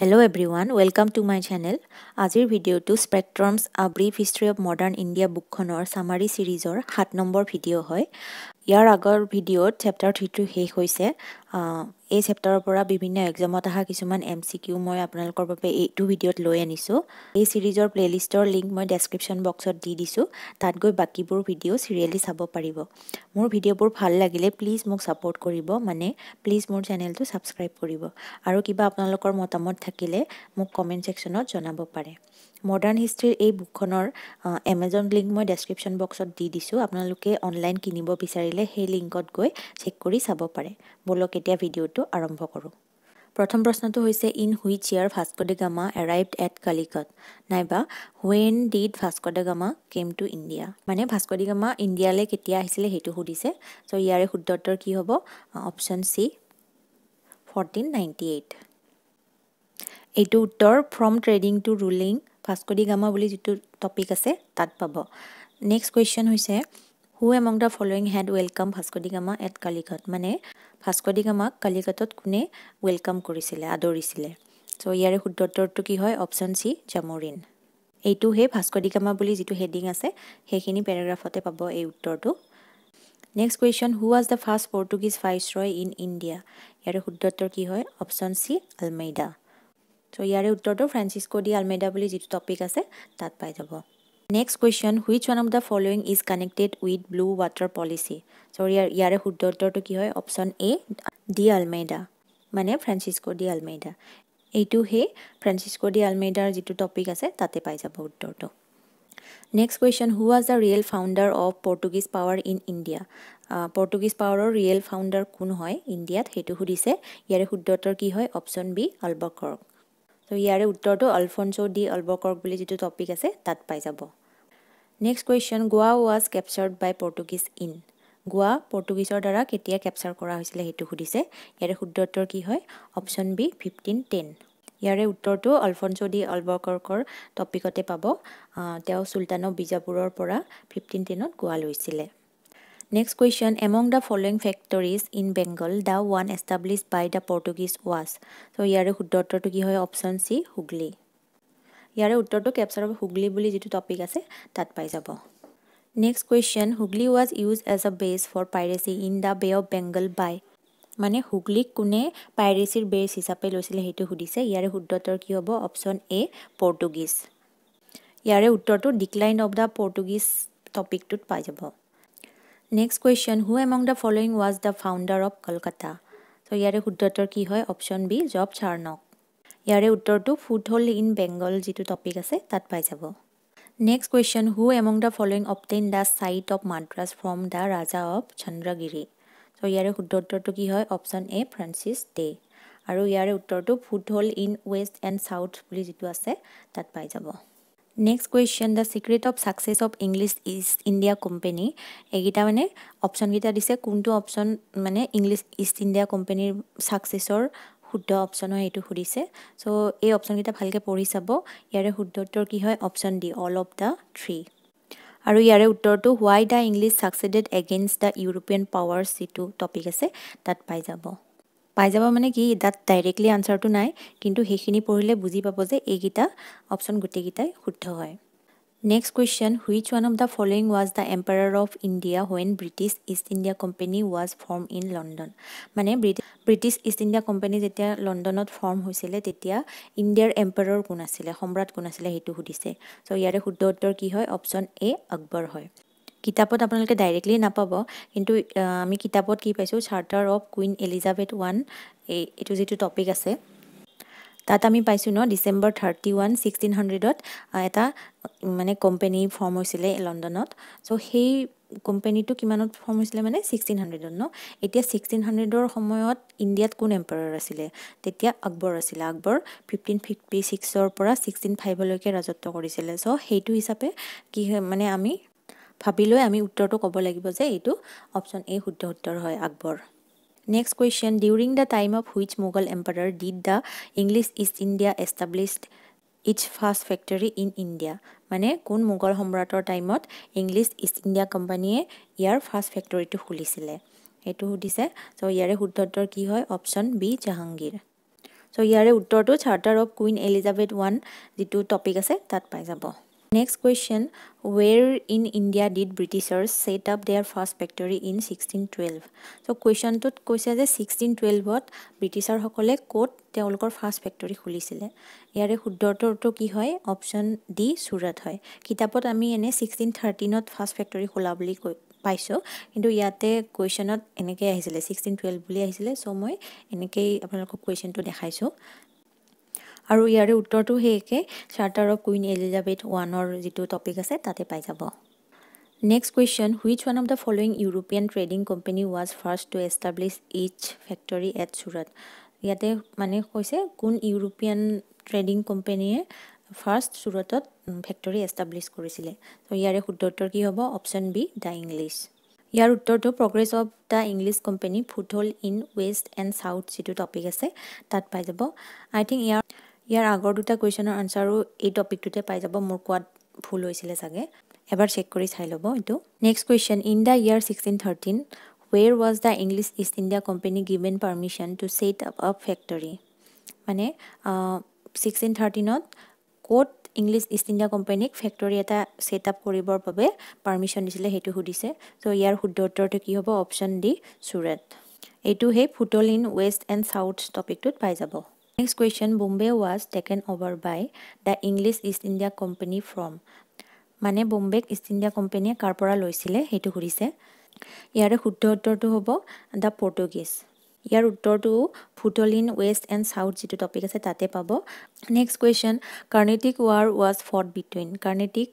Hello' every one welcome to my channel আজিৰ ভিডিঅ'টো Spectrum's a brief history of modern India বুকখনৰ summary ছিৰিজৰ সাত নম্বৰ ভিডিঅ' হয় ইয়াৰ আগৰ ভিডিঅ'ত চেপ্টাৰ থ্ৰীটো শেষ হৈছে এই চেপ্টাৰৰ পৰা বিভিন্ন এক্সামত অহা কিছুমান এম চি কিউ মই আপোনালোকৰ বাবে এইটো ভিডিঅ'ত লৈ আনিছোঁ এই চিৰিজৰ প্লে'লিষ্টৰ লিংক মই ডেছক্ৰিপশ্যন বক্সত দি দিছোঁ তাত গৈ বাকীবোৰ ভিডিঅ' চিৰিয়েলি চাব পাৰিব মোৰ ভিডিঅ'বোৰ ভাল লাগিলে প্লিজ মোক ছাপৰ্ট কৰিব মানে প্লিজ মোৰ চেনেলটো ছাবস্ক্ৰাইব কৰিব আৰু কিবা আপোনালোকৰ মতামত থাকিলে মোক কমেণ্ট ছেকশ্যনত জনাব পাৰে মডাৰ্ণ হিষ্ট্ৰীৰ এই বুকখনৰ এমেজন লিংক মই ডেছক্ৰিপশ্যন বক্সত দি দিছোঁ আপোনালোকে অনলাইন কিনিব বিচাৰিলে সেই লিংকত গৈ চেক কৰি চাব পাৰে বলক এতিয়া ভিডিঅ'টো আৰম্ভ কৰোঁ প্ৰথম প্ৰশ্নটো হৈছে in which year Vasco da Gama arrive at Calicut নাইবা when did da Gama came to India মানে ডে গামা ইণ্ডিয়ালৈ কেতিয়া আহিছিলে সেইটো সুধিছে চ' ইয়াৰে শুদ্ধত্তৰ কি হ'ব option C fourteen ninety eight এইটো উত্তৰ from trading two ruling Vasco the gamma বুলি যিটো টপিক আছে তাত পাব নেক্সট কুৱেশ্যন হৈছে হু among the following head welcome Vasco the gamma at Kalighat মানে ভাস্কো দি গামাক কালিঘাটত কোনে ৱেলকাম কৰিছিলে আদৰিছিলে চ' ইয়াৰে শুদ্ধোত্তৰটো কি হয় অপশ্যন চি জামৰিন এইটো সেই ভাস্কো দি গামা বুলি যিটো হেডিং আছে সেইখিনি পেৰাগ্ৰাফতে পাব এই উত্তৰটো next question who was the first Portuguese viceroy in India ইয়াৰে শুদ্ধোত্তৰ কি হয় অপশ্যন চি আলমেইদা চ' ইয়াৰে উত্তৰটো ফ্ৰান্সিস্কো ডি আলমেডা বুলি যিটো টপিক আছে তাত পাই যাব next question which one of the following is connected with blue water policy so' ইয়াৰ ইয়াৰে শুদ্ধ উত্তৰটো কি হয় অপশ্যন এ ডি আলমেডা মানে ফ্ৰেন্সিস্কো ডি আলমেডা এইটো সেই ফ্ৰেন্সিস্কো ডি আলমেডাৰ যিটো টপিক আছে তাতে পাই যাব উত্তৰটো next question who was the real founder of Portuguese power in India Portuguese পাৱাৰৰ ৰিয়েল ফাউণ্ডাৰ কোন হয় ইণ্ডিয়াত সেইটো সুধিছে ইয়াৰে শুদ্ধ উত্তৰ কি হয় অপশ্যন বি আলবকৰ তো ইয়াৰে উত্তৰটো অলফনছ' ডি অলবকৰ্ক বুলি যিটো টপিক আছে তাত পাই যাব next question Goa was captured by Portuguese in Goa পৰ্তুগীজৰ দ্বাৰা কেতিয়া কেপচাৰ কৰা হৈছিলে সেইটো সুধিছে ইয়াৰে শুদ্ধ উত্তৰ কি হয় অপশ্যন বি ফিফটিন টেন ইয়াৰে উত্তৰটো অলফনছ' ডি অলবকৰ্কৰ টপিকতে পাব তেওঁ চুলতানৌ বিজাপুৰৰ পৰা ফিফটিন টেনত গোৱা লৈছিলে Next question, among the following factories in Bengal, the one established by the Portuguese was. So, here is the to give option C, Hugli. Here is the capture of Hugli, which is topic that is the Next question, Hugli was used as a base for piracy in the Bay of Bengal by. Mane Hugli kune piracy base is a pelosil hitu hudise. Here is the to option A, Portuguese. Here is the decline of the Portuguese topic to Pajabo. Next question, who among the following was the founder of Kolkata? So, yare uttor ki hoy option B, Job Charnock. Yare uttor tu foothold in Bengal jitu topic ase tat pai jabo. Next question, who among the following obtained the site of Madras from the Raja of Chandragiri? So, yare uttor tu ki hoy option A, Francis Day. Aru yare uttor tu foothold in West and South bolu jitu ase tat pai jabo. Next question the secret of success of English East India Company এইকেইটা মানে অপশ্যনকেইটা দিছে কোনটো option মানে English East India কোম্পেনীৰ ছাকচেছৰ শুদ্ধ option হয় সেইটো সুধিছে চ' এই অপশ্যনকেইটা ভালকৈ পঢ়ি চাব ইয়াৰে শুদ্ধ উত্তৰ কি হয় option D all of the three আৰু ইয়াৰে উত্তৰটো why the English succeeded against the European powers যিটো টপিক আছে তাত পাই যাব পাই যাব মানে কি তাত ডাইৰেক্টলি আনচাৰটো নাই কিন্তু সেইখিনি পঢ়িলে বুজি পাব যে এইকেইটা অপশ্যন গোটেইকেইটাই শুদ্ধ হয় next question which one of the following was the empire of India when British East India Company was form in London মানে ব্ৰিটিছ ইষ্ট ইণ্ডিয়া কোম্পেনী যেতিয়া লণ্ডনত ফৰ্ম হৈছিলে তেতিয়া ইণ্ডিয়াৰ এম্পায়াৰৰ কোন আছিলে সম্ৰাট কোন আছিলে সেইটো সুধিছে চ' ইয়াৰে শুদ্ধ উত্তৰ কি হয় অপশ্যন এ আকবৰ হয় কিতাপত আপোনালোকে ডাইৰেক্টলি নাপাব কিন্তু আমি কিতাপত কি পাইছোঁ charter of Queen Elizabeth one এই এইটো যিটো টপিক আছে তাত আমি পাইছোঁ ন ডিচেম্বৰ থাৰ্টি ওৱান ছিক্সটিন হাণ্ড্ৰেডত এটা মানে কোম্পেনী ফৰ্ম হৈছিলে লণ্ডনত চ' সেই কোম্পেনীটো কিমানত ফৰ্ম হৈছিলে মানে ছিক্সটিন হাণ্ড্ৰেডত ন এতিয়া ছিক্সটিন হাণ্ড্ৰেডৰ সময়ত ইণ্ডিয়াত কোন এম্পায়াৰ আছিলে তেতিয়া আকবৰ আছিলে আকবৰ ফিফটিন ফিফটি ছিক্সৰ পৰা ছিক্সটিন ফাইভলৈকে ৰাজত্ব কৰিছিলে চ' সেইটো হিচাপে কি মানে আমি ভাবি লৈ আমি উত্তৰটো ক'ব লাগিব যে এইটো অপশ্যন এ শুদ্ধ উত্তৰ হয় Akbar next question during the time of which Mughal empire did the English East India established its first factory in India মানে কোন মোগল সম্ৰাটৰ টাইমত ইংলিছ ইষ্ট ইণ্ডিয়া কোম্পানীয়ে ইয়াৰ ফাৰ্ষ্ট ফেক্টৰীটো খুলিছিলে সেইটো সুধিছে চ' ইয়াৰে শুদ্ধ উত্তৰ কি হয় অপশ্যন বি জাহাংগীৰ চ' ইয়াৰে উত্তৰটো charter of Queen Elizabeth one যিটো টপিক আছে তাত পাই যাব Next question, where in India did Britishers set up their first factory in 1612? So question to question the 1612 what Britishers hokole quote the first factory khulisile. Yare daughter to ki hoy option D surat hoy. Kitapot ami ene 1613 first factory khulabli paiso. Into yate question ot eneke ahisile 1612 bully ahisile. So moi eneke apnalko question to dekhaiso. আৰু ইয়াৰে উত্তৰটো সেয়েকে charter of Queen Elizabeth ওৱানৰ যিটো topic আছে তাতে পাই যাব next question which one of the following European trading company was first to establish its factory at Surat ইয়াতে মানে কৈছে কোন ইউৰোপীয়ান ট্ৰেডিং কোম্পানীয়ে ফাৰ্ষ্ট চুৰটত ফেক্টৰী এষ্টাব্লিছ কৰিছিলে ত' ইয়াৰে শুদ্ধ উত্তৰ কি হ'ব অপশ্যন বি দ্য ইংলিছ ইয়াৰ উত্তৰটো progress of the English company foothold in west and south যিটো টপিক আছে তাত পাই যাব আই থিংক ইয়াৰ ইয়াৰ আগৰ দুটা কুৱেশ্যনৰ আনচাৰো এই টপিকটোতে পাই যাব মোৰ কোৱাত ভুল হৈছিলে চাগে এবাৰ চেক কৰি চাই ল'ব এইটো next question in the year sixteen thirteen where was the English East India Company given permission to set up a factory মানে ছিক্সটিন থাৰ্টিনত ক'ত ইংলিছ ইষ্ট ইণ্ডিয়া কোম্পানীক ফেক্টৰী এটা ছেট আপ কৰিবৰ বাবে পাৰ্মিশ্যন দিছিলে সেইটো সুধিছে ছ' ইয়াৰ শুদ্ধ উত্তৰটো কি হ'ব অপশ্যন ডি চুৰেট এইটো সেই foothold in west and south টপিকটোত পাই যাব Next question, Bombay was taken over by the English East India Company from? মানে বোম্বেক ইষ্ট ইণ্ডিয়া কোম্পানীয়ে কাৰ পৰা লৈছিলে সেইটো সুধিছে ইয়াৰে শুদ্ধ উত্তৰটো হ'ব দ্য পৰ্তুগীজ ইয়াৰ উত্তৰটো ফুটলিন ৱেষ্ট এণ্ড চাউথ যিটো টপিক আছে তাতে পাব next question Carnatic war was fought between Carnatic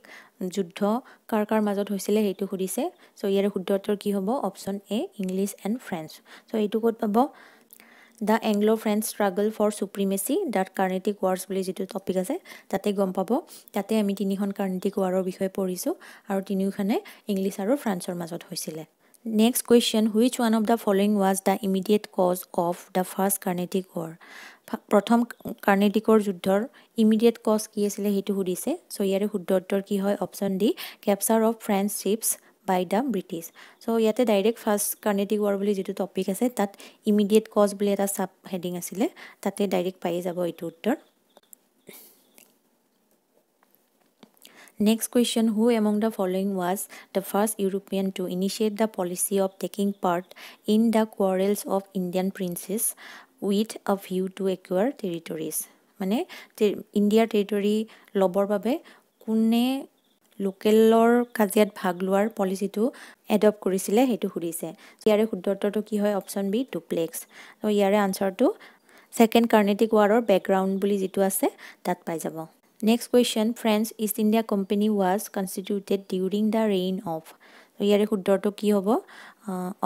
যুদ্ধ কাৰ কাৰ মাজত হৈছিলে সেইটো সুধিছে চ' ইয়াৰে শুদ্ধ উত্তৰ কি হ'ব option A English and French so' এইটো ক'ত পাব the Anglo' French struggle for supremacy that Carnatic wars বুলি যিটো টপিক আছে তাতে গম পাব তাতে আমি তিনিখন কাৰ্ণেটিক ৱাৰৰ বিষয়ে পঢ়িছোঁ আৰু তিনিওখনে ইংলিছ আৰু ফ্ৰান্সৰ মাজত হৈছিলে next question which one of the following was the immediate cause of the first Carnatic war প্ৰথম কাৰ্নেটিকৰ যুদ্ধৰ ইমিডিয়েট কজ কি আছিলে সেইটো সুধিছে চ' ইয়াৰে শুদ্ধ উত্তৰ কি হয় option D capture of French ships by the British so' ইয়াতে ডাইৰেক্ট ফাৰ্ষ্ট কাৰ্ণেটিক ৱাৰ বুলি যিটো টপিক আছে তাত ইমিডিয়েট কজ বুলি এটা চাব হেডিং আছিলে তাতে ডাইৰেক্ট পায়ে যাব এইটো উত্তৰ next question who among the following was the first European to initiate the policy of taking part in the quarrels of Indian princes with a view to acquire territories মানে ইণ্ডিয়াৰ territory ল'বৰ বাবে কোনে লোকেলৰ কাজিয়াত ভাগ লোৱাৰ পলিচিটো এডপ্ট কৰিছিলে সেইটো সুধিছে ইয়াৰে শুদ্ধ কি হয় অপশ্যন বি টুপ্লেক্স ত' ইয়াৰে আনচাৰটো ছেকেণ্ড কাৰ্নেটিক ৱাৰৰ বেকগ্ৰাউণ্ড বুলি যিটো আছে তাত পাই যাব next question French East India Company was constituted during the reign of ইয়াৰে শুদ্ধৰটো কি হ'ব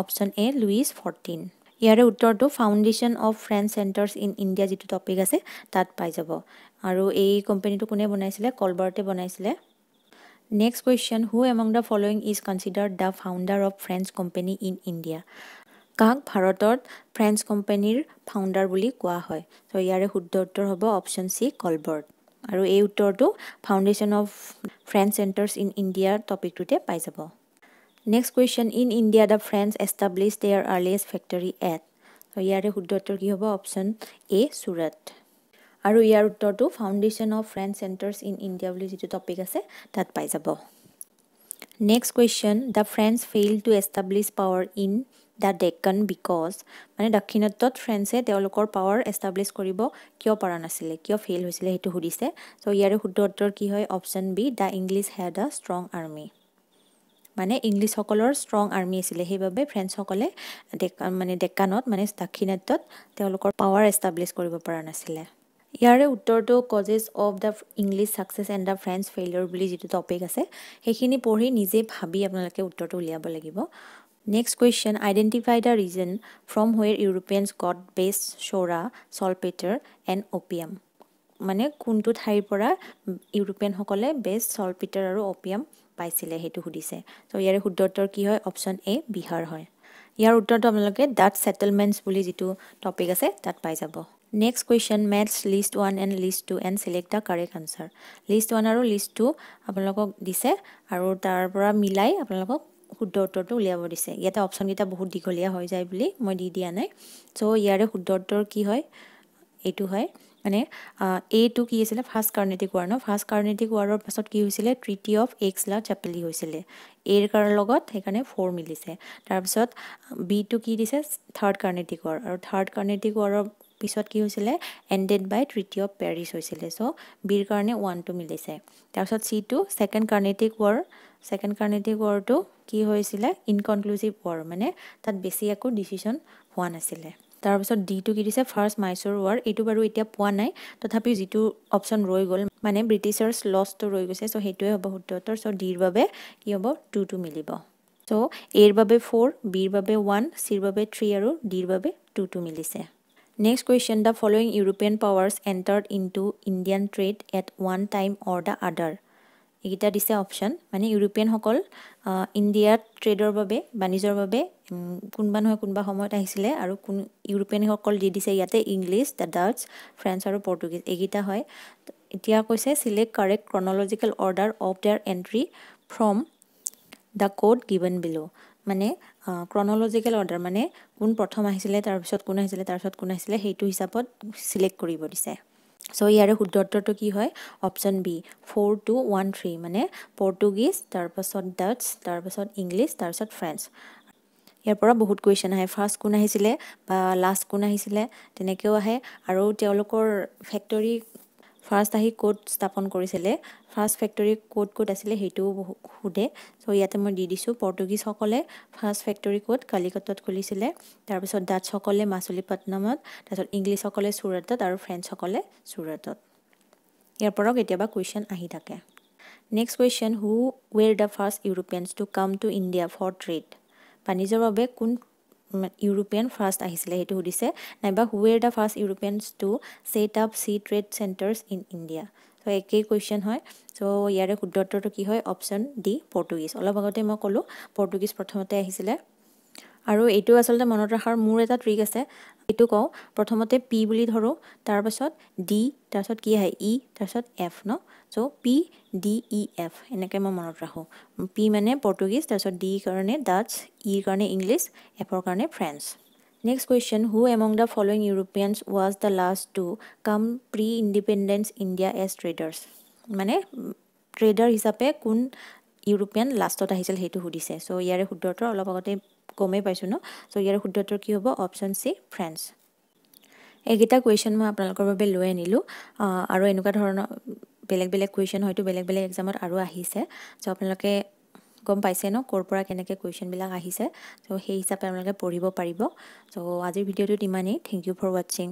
অপশ্যন এ লুইজ ফৰ্টিন ইয়াৰে উত্তৰটো foundation of French centres in India যিটো টপিক আছে তাত পাই যাব আৰু এই কোম্পেনীটো কোনে বনাইছিলে কলবাৰতে বনাইছিলে next question who among the following is considered the founder of French company in India কাক ভাৰতত ফ্ৰেঞ্চ কোম্পেনীৰ ফাউণ্ডাৰ বুলি কোৱা হয় ছ' ইয়াৰে শুদ্ধ উত্তৰ হ'ব অপশ্যন চি কলবৰ্ট আৰু এই উত্তৰটো foundation of French centres in ইণ্ডিয়াৰ টপিকটোতে পাই যাব next question in India the French establish their earliest factory at ইয়াৰে শুদ্ধ উত্তৰ কি হ'ব অপশ্যন এ চুৰাট আৰু ইয়াৰ উত্তৰটো foundation of French centres in India বুলি যিটো টপিক আছে তাত পাই যাব next question the French fail to establish power in the Deccan because মানে দক্ষিণত্বত ফ্ৰেন্সে তেওঁলোকৰ পাৱাৰ এষ্টাব্লিছ কৰিব কিয় পৰা নাছিলে কিয় ফেইল হৈছিলে সেইটো সুধিছে চ' ইয়াৰে শুদ্ধ উত্তৰ কি হয় option B the English had a strong army মানে ইংলিছসকলৰ ষ্ট্ৰং আৰ্মি আছিলে সেইবাবে ফ্ৰেণ্ডছসকলে ডেকা মানে ডেকানত মানে দাক্ষিণাত্যত তেওঁলোকৰ পাৱাৰ এষ্টাব্লিছ কৰিব পৰা নাছিলে ইয়াৰে উত্তৰটো causes of the English success and the French failure বুলি যিটো টপিক আছে সেইখিনি পঢ়ি নিজে ভাবি আপোনালোকে উত্তৰটো উলিয়াব লাগিব next question identify the region from where Europeans got best চ'ৰা চলপেটাৰ এণ্ড অপিয়াম মানে কোনটো ঠাইৰ পৰা ইউৰোপিয়ানসকলে বেষ্ট চলপিটাৰ আৰু অপিয়াম পাইছিলে সেইটো সুধিছে ত' ইয়াৰে শুদ্ধ কি হয় অপশ্যন এ বিহাৰ হয় ইয়াৰ উত্তৰটো আপোনালোকে ডাট ছেটেলমেণ্টছ বুলি যিটো টপিক আছে তাত পাই যাব next question match list one and list two and select the correct answer list one আৰু লিষ্ট টু আপোনালোকক দিছে আৰু তাৰ পৰা মিলাই আপোনালোকক শুদ্ধ উত্তৰটো উলিয়াব দিছে ইয়াতে অপশ্যনকেইটা বহুত দীঘলীয়া হৈ যায় বুলি মই দি দিয়া নাই চ' ইয়াৰে শুদ্ধ উত্তৰ কি হয় এইটো হয় মানে এইটো কি আছিলে ফাৰ্ষ্ট কাৰ্ণেটিক ৱাৰ ন ফাৰ্ষ্ট কাৰ্ণেটিক ৱাৰৰ পাছত কি হৈছিলে ট্ৰিটি অফ এক্স লা চাপেলি হৈছিলে এৰ কাৰণ লগত সেইকাৰণে ফ'ৰ মিলিছে তাৰপিছত বিটো কি দিছে থাৰ্ড কাৰ্ণেটিক ৱাৰ আৰু থাৰ্ড কাৰ্ণেটিক ৱাৰৰ পিছত কি হৈছিলে এণ্ডেড বাই তৃতীয় পেৰিছ হৈছিলে চ' বিৰ কাৰণে ওৱানটো মিলিছে তাৰপিছত C to second Carnatic war second Carnatic ৱাৰটো কি হৈছিলে ইনকনক্লুজিভ ৱাৰ মানে তাত বেছি একো ডিচিশ্যন হোৱা নাছিলে তাৰপিছত ডিটো কি দিছে ফাৰ্ষ্ট মাইছৰ ৱাৰ এইটো বাৰু এতিয়া পোৱা নাই তথাপিও যিটো অপশ্যন ৰৈ গ'ল মানে ব্ৰিটিছাৰ্চ লছটো ৰৈ গৈছে চ' সেইটোৱে হ'ব শুদ্ধ উত্তৰ চ' ডিৰ বাবে কি হ'ব টুটো মিলিব চ' এৰ বাবে ফ'ৰ বিৰ বাবে ওৱান চিৰ বাবে থ্ৰী আৰু ডিৰ বাবে টুটো মিলিছে Next question, the following European powers entered into Indian trade at one time or the other. এইটা দিছে অপশন মানে ইউরোপিয়ান সকল ইন্ডিয়াত ট্ৰেডৰ বাবে বাণিজ্যৰ বাবে কোনবা নহয় কোনবা সময়ত আহিছিলে আৰু কোন ইউৰোপিয়ান সকল যি দিছে ইয়াতে ইংলিছ দা ডাচ ফ্ৰেন্স আৰু পৰ্তুগীজ এইটা হয় এতিয়া কৈছে select correct chronological order of their entry from the code given below মানে ক্ৰনলজিকেল অৰ্ডাৰ মানে কোন প্ৰথম আহিছিলে তাৰপিছত কোন আহিছিলে তাৰপিছত কোন আহিছিলে সেইটো হিচাপত চিলেক্ট কৰিব দিছে চ' ইয়াৰে শুদ্ধ উত্তৰটো কি হয় option B four two one three মানে পৰ্তুগীজ তাৰপাছত ডাটছ তাৰপাছত ইংলিছ তাৰপিছত ফ্ৰেন্স ইয়াৰ পৰা বহুত কুৱেশ্যন আহে ফাৰ্ষ্ট কোন আহিছিলে বা লাষ্ট কোন আহিছিলে তেনেকৈও আহে আৰু তেওঁলোকৰ ফেক্টৰী ফাৰ্ষ্ট আহি ক'ত স্থাপন কৰিছিলে ফাৰ্ষ্ট ফেক্টৰী ক'ত ক'ত আছিলে সেইটোও সোধে চ' ইয়াতে মই দি দিছোঁ পৰ্তুগীজসকলে ফাৰ্ষ্ট ফেক্টৰী ক'ত কালিকটত খুলিছিলে তাৰপিছত ডাটছসকলে মাচুলিপট্টনমত তাৰপিছত ইংলিছসকলে চুৰাটত আৰু ফ্ৰেঞ্চসকলে চুৰাটত ইয়াৰ পৰাও কেতিয়াবা কুৱেশ্যন আহি থাকে next question who were the first Europeans to come to India for trade বাণিজ্যৰ বাবে কোন ইউৰোপিয়ান ফাৰ্ষ্ট আহিছিলে সেইটো সুধিছে নাইবা who are the first Europeans to set up sea trade centres in India so' একেই কুৱেশ্যন হয় চ' ইয়াৰে শুদ্ধ উত্তৰটো কি হয় অপশ্যন ডি পৰ্তুগীজ অলপ আগতে মই ক'লোঁ পৰ্তুগীজ প্ৰথমতে আহিছিলে আৰু এইটো আচলতে মনত ৰখাৰ মোৰ এটা ট্ৰিক আছে এইটো কওঁ প্ৰথমতে পি বুলি ধৰোঁ তাৰপাছত ডি তাৰপিছত কি আহে ই e, তাৰপিছত এফ ন so' P D E F এনেকৈ মই মনত ৰাখোঁ পি মানে পৰ্তুগীজ তাৰপিছত ডি কাৰণে ডাচ ইৰ e কাৰণে ইংলিছ এফৰ কাৰণে French next question who among the following Europeans was the last to come pre independence India as traders মানে ট্ৰেডাৰ হিচাপে কোন ইউৰোপীয়ান লাষ্টত আহিছিল সেইটো সুধিছে চ' ইয়াৰে শুদ্ধৰ অলপ আগতে গমেই পাইছোঁ ন চ' ইয়াৰ শুদ্ধটোৰ কি হ'ব অপশ্যন চি ফ্ৰেঞ্চ এইকেইটা কুৱেশ্যন মই আপোনালোকৰ বাবে লৈ আনিলোঁ আৰু এনেকুৱা ধৰণৰ বেলেগ বেলেগ কুৱেশ্যন হয়তো বেলেগ বেলেগ এক্সামত আৰু আহিছে চ' আপোনালোকে গম পাইছে ন ক'ৰ পৰা কেনেকৈ কুৱেশ্যনবিলাক আহিছে চ' সেই হিচাপে আপোনালোকে পঢ়িব পাৰিব চ' আজিৰ ভিডিঅ'টোত ইমানেই থেংক ইউ ফৰ ৱাটছিং